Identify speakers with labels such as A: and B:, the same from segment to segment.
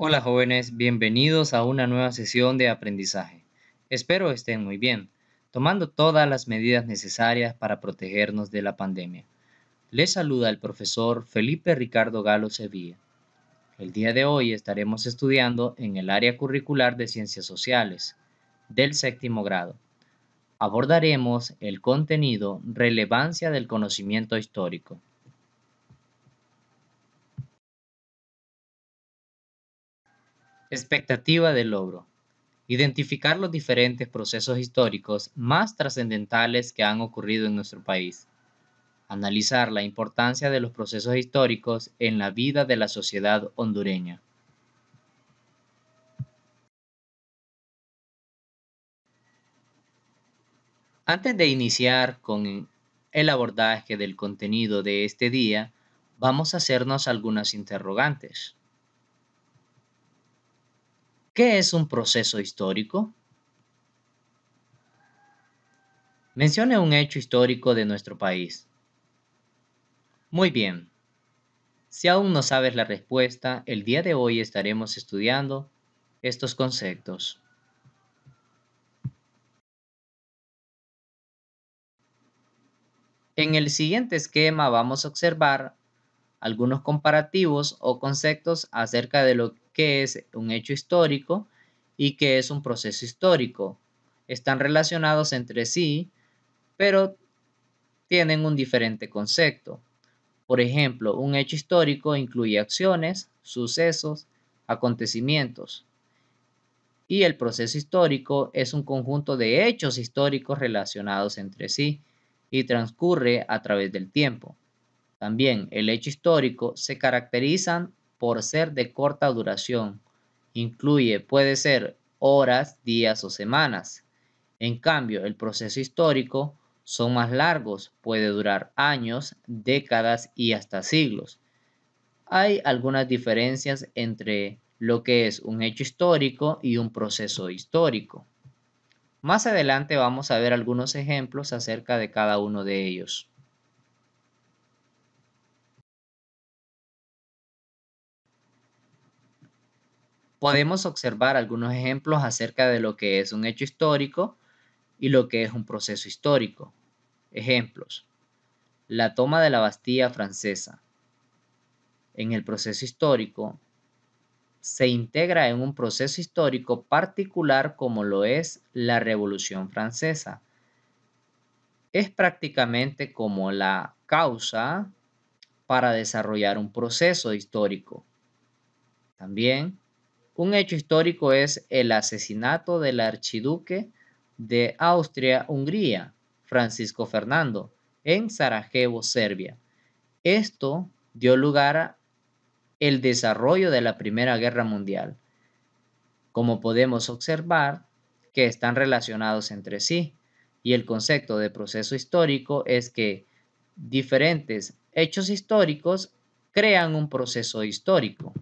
A: Hola jóvenes, bienvenidos a una nueva sesión de aprendizaje. Espero estén muy bien, tomando todas las medidas necesarias para protegernos de la pandemia. Les saluda el profesor Felipe Ricardo Galo Sevilla. El día de hoy estaremos estudiando en el área curricular de Ciencias Sociales, del séptimo grado. Abordaremos el contenido Relevancia del conocimiento histórico. Expectativa del logro. Identificar los diferentes procesos históricos más trascendentales que han ocurrido en nuestro país. Analizar la importancia de los procesos históricos en la vida de la sociedad hondureña. Antes de iniciar con el abordaje del contenido de este día, vamos a hacernos algunas interrogantes. ¿Qué es un proceso histórico? Mencione un hecho histórico de nuestro país. Muy bien. Si aún no sabes la respuesta, el día de hoy estaremos estudiando estos conceptos. En el siguiente esquema vamos a observar algunos comparativos o conceptos acerca de lo ¿Qué es un hecho histórico y que es un proceso histórico. Están relacionados entre sí, pero tienen un diferente concepto. Por ejemplo, un hecho histórico incluye acciones, sucesos, acontecimientos. Y el proceso histórico es un conjunto de hechos históricos relacionados entre sí y transcurre a través del tiempo. También el hecho histórico se caracteriza por ser de corta duración. Incluye, puede ser, horas, días o semanas. En cambio, el proceso histórico son más largos, puede durar años, décadas y hasta siglos. Hay algunas diferencias entre lo que es un hecho histórico y un proceso histórico. Más adelante vamos a ver algunos ejemplos acerca de cada uno de ellos. podemos observar algunos ejemplos acerca de lo que es un hecho histórico y lo que es un proceso histórico. Ejemplos. La toma de la Bastilla francesa. En el proceso histórico, se integra en un proceso histórico particular como lo es la Revolución Francesa. Es prácticamente como la causa para desarrollar un proceso histórico. También un hecho histórico es el asesinato del archiduque de Austria-Hungría, Francisco Fernando, en Sarajevo, Serbia. Esto dio lugar al desarrollo de la Primera Guerra Mundial. Como podemos observar, que están relacionados entre sí, y el concepto de proceso histórico es que diferentes hechos históricos crean un proceso histórico.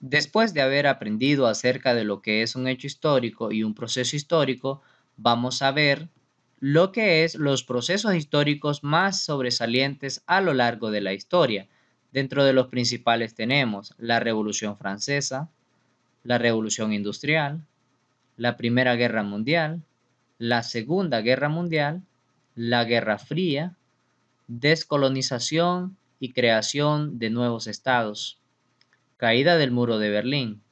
A: Después de haber aprendido acerca de lo que es un hecho histórico y un proceso histórico, vamos a ver lo que es los procesos históricos más sobresalientes a lo largo de la historia. Dentro de los principales tenemos la Revolución Francesa, la Revolución Industrial, la Primera Guerra Mundial, la Segunda Guerra Mundial, la Guerra Fría, descolonización y creación de nuevos estados caída del muro de Berlín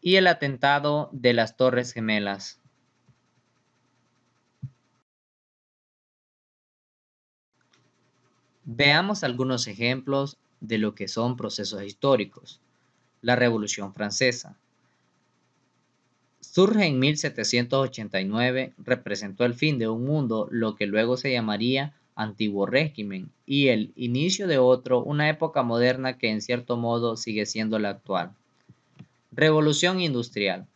A: y el atentado de las Torres Gemelas. Veamos algunos ejemplos de lo que son procesos históricos. La Revolución Francesa. Surge en 1789, representó el fin de un mundo, lo que luego se llamaría antiguo régimen y el inicio de otro, una época moderna que en cierto modo sigue siendo la actual. Revolución industrial.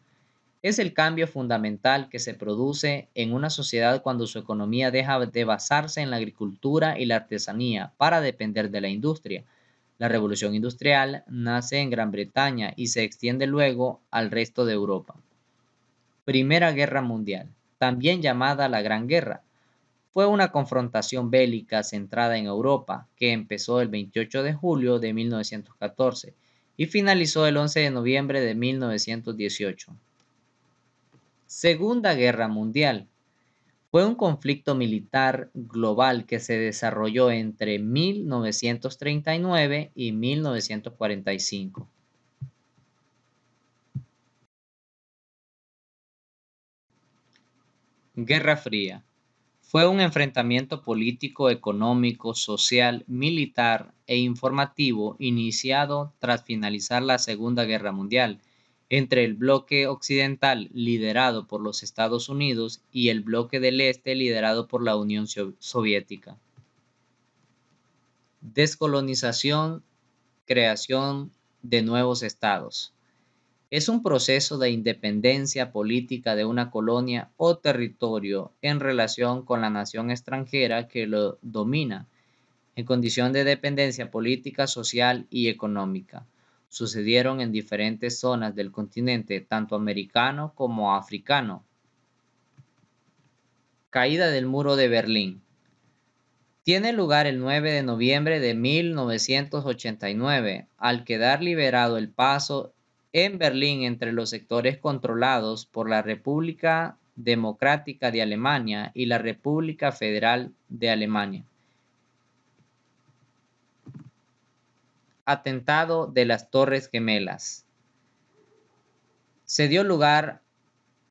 A: Es el cambio fundamental que se produce en una sociedad cuando su economía deja de basarse en la agricultura y la artesanía para depender de la industria. La revolución industrial nace en Gran Bretaña y se extiende luego al resto de Europa. Primera Guerra Mundial, también llamada la Gran Guerra, fue una confrontación bélica centrada en Europa que empezó el 28 de julio de 1914 y finalizó el 11 de noviembre de 1918. Segunda Guerra Mundial. Fue un conflicto militar global que se desarrolló entre 1939 y 1945. Guerra Fría. Fue un enfrentamiento político, económico, social, militar e informativo iniciado tras finalizar la Segunda Guerra Mundial entre el bloque occidental liderado por los Estados Unidos y el bloque del Este liderado por la Unión Soviética. Descolonización, creación de nuevos estados es un proceso de independencia política de una colonia o territorio en relación con la nación extranjera que lo domina, en condición de dependencia política, social y económica. Sucedieron en diferentes zonas del continente, tanto americano como africano. Caída del muro de Berlín. Tiene lugar el 9 de noviembre de 1989, al quedar liberado el paso en Berlín entre los sectores controlados por la República Democrática de Alemania y la República Federal de Alemania. Atentado de las Torres Gemelas. Se dio lugar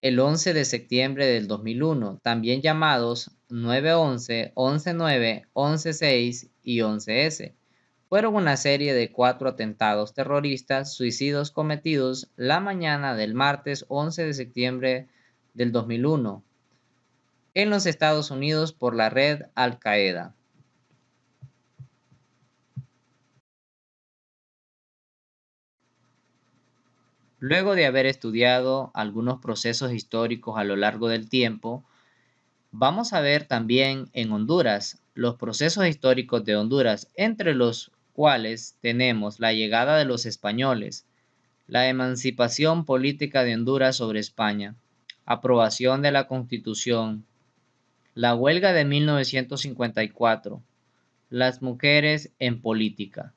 A: el 11 de septiembre del 2001, también llamados 9-11, 11-9, 11-6 y 11S fueron una serie de cuatro atentados terroristas suicidos cometidos la mañana del martes 11 de septiembre del 2001 en los Estados Unidos por la red Al-Qaeda. Luego de haber estudiado algunos procesos históricos a lo largo del tiempo, vamos a ver también en Honduras los procesos históricos de Honduras entre los cuales tenemos la llegada de los españoles, la emancipación política de Honduras sobre España, aprobación de la Constitución, la huelga de 1954, las mujeres en política,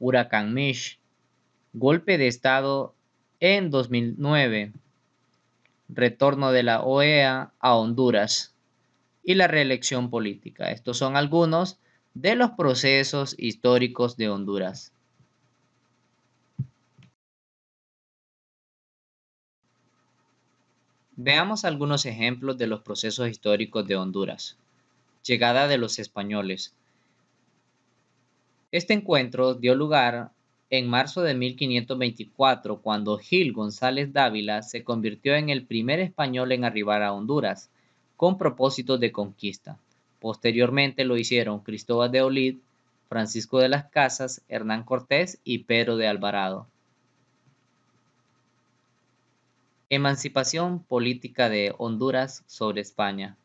A: huracán Mish, golpe de Estado en 2009, retorno de la OEA a Honduras y la reelección política. Estos son algunos de los procesos históricos de Honduras. Veamos algunos ejemplos de los procesos históricos de Honduras. Llegada de los españoles. Este encuentro dio lugar en marzo de 1524, cuando Gil González Dávila se convirtió en el primer español en arribar a Honduras, con propósitos de conquista. Posteriormente lo hicieron Cristóbal de Olid, Francisco de las Casas, Hernán Cortés y Pedro de Alvarado. Emancipación política de Honduras sobre España.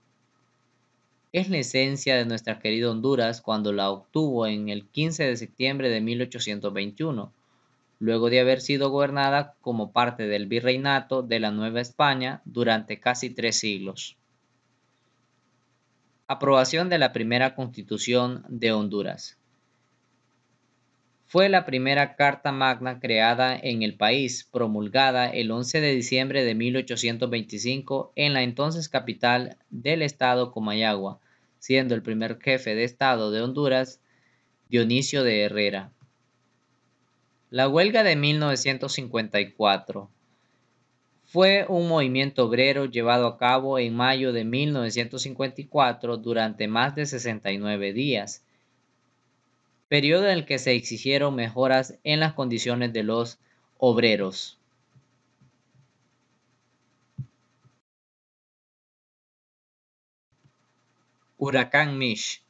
A: Es la esencia de nuestra querida Honduras cuando la obtuvo en el 15 de septiembre de 1821, luego de haber sido gobernada como parte del virreinato de la Nueva España durante casi tres siglos. Aprobación de la primera constitución de Honduras. Fue la primera Carta Magna creada en el país, promulgada el 11 de diciembre de 1825 en la entonces capital del estado Comayagua, siendo el primer jefe de estado de Honduras Dionisio de Herrera. La huelga de 1954 fue un movimiento obrero llevado a cabo en mayo de 1954 durante más de 69 días, periodo en el que se exigieron mejoras en las condiciones de los obreros. Huracán Mish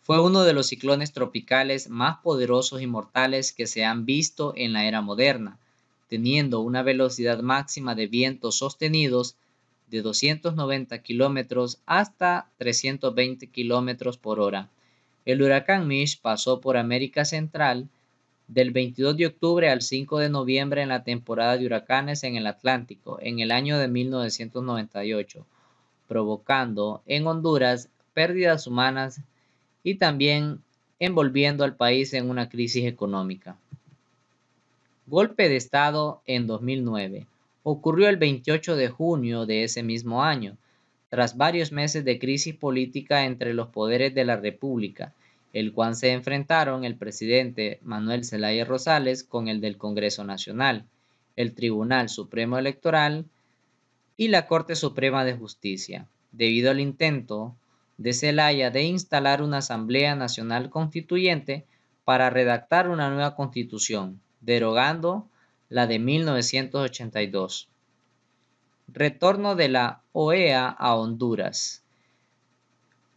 A: fue uno de los ciclones tropicales más poderosos y mortales que se han visto en la era moderna teniendo una velocidad máxima de vientos sostenidos de 290 kilómetros hasta 320 km por hora. El huracán Mish pasó por América Central del 22 de octubre al 5 de noviembre en la temporada de huracanes en el Atlántico en el año de 1998, provocando en Honduras pérdidas humanas y también envolviendo al país en una crisis económica. Golpe de Estado en 2009. Ocurrió el 28 de junio de ese mismo año, tras varios meses de crisis política entre los poderes de la República, el cual se enfrentaron el presidente Manuel Zelaya Rosales con el del Congreso Nacional, el Tribunal Supremo Electoral y la Corte Suprema de Justicia, debido al intento de Zelaya de instalar una Asamblea Nacional Constituyente para redactar una nueva constitución derogando la de 1982. Retorno de la OEA a Honduras.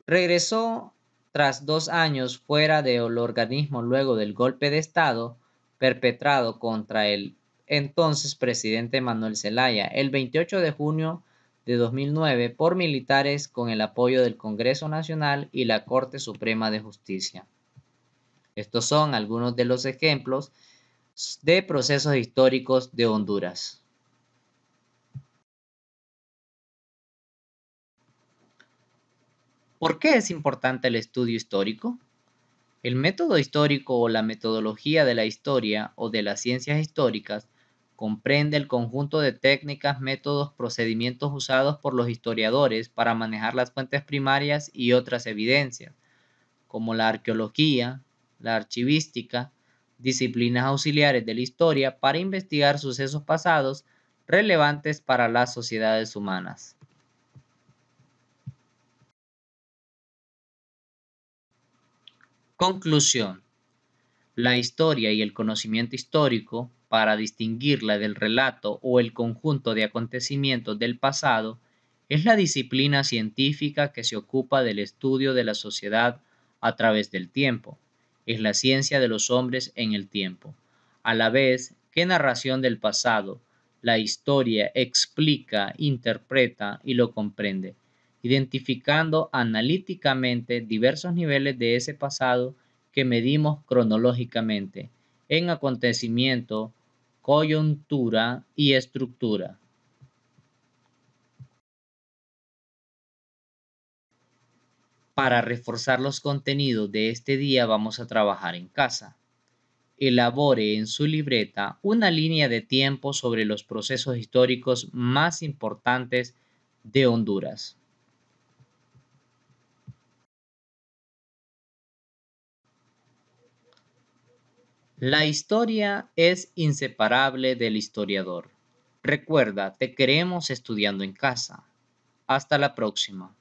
A: Regresó tras dos años fuera del organismo luego del golpe de Estado perpetrado contra el entonces presidente Manuel Zelaya el 28 de junio de 2009 por militares con el apoyo del Congreso Nacional y la Corte Suprema de Justicia. Estos son algunos de los ejemplos de procesos históricos de Honduras. ¿Por qué es importante el estudio histórico? El método histórico o la metodología de la historia o de las ciencias históricas comprende el conjunto de técnicas, métodos, procedimientos usados por los historiadores para manejar las fuentes primarias y otras evidencias, como la arqueología, la archivística, disciplinas auxiliares de la historia para investigar sucesos pasados relevantes para las sociedades humanas. Conclusión. La historia y el conocimiento histórico, para distinguirla del relato o el conjunto de acontecimientos del pasado, es la disciplina científica que se ocupa del estudio de la sociedad a través del tiempo es la ciencia de los hombres en el tiempo. A la vez, qué narración del pasado, la historia explica, interpreta y lo comprende, identificando analíticamente diversos niveles de ese pasado que medimos cronológicamente en acontecimiento, coyuntura y estructura. Para reforzar los contenidos de este día vamos a trabajar en casa. Elabore en su libreta una línea de tiempo sobre los procesos históricos más importantes de Honduras. La historia es inseparable del historiador. Recuerda, te queremos estudiando en casa. Hasta la próxima.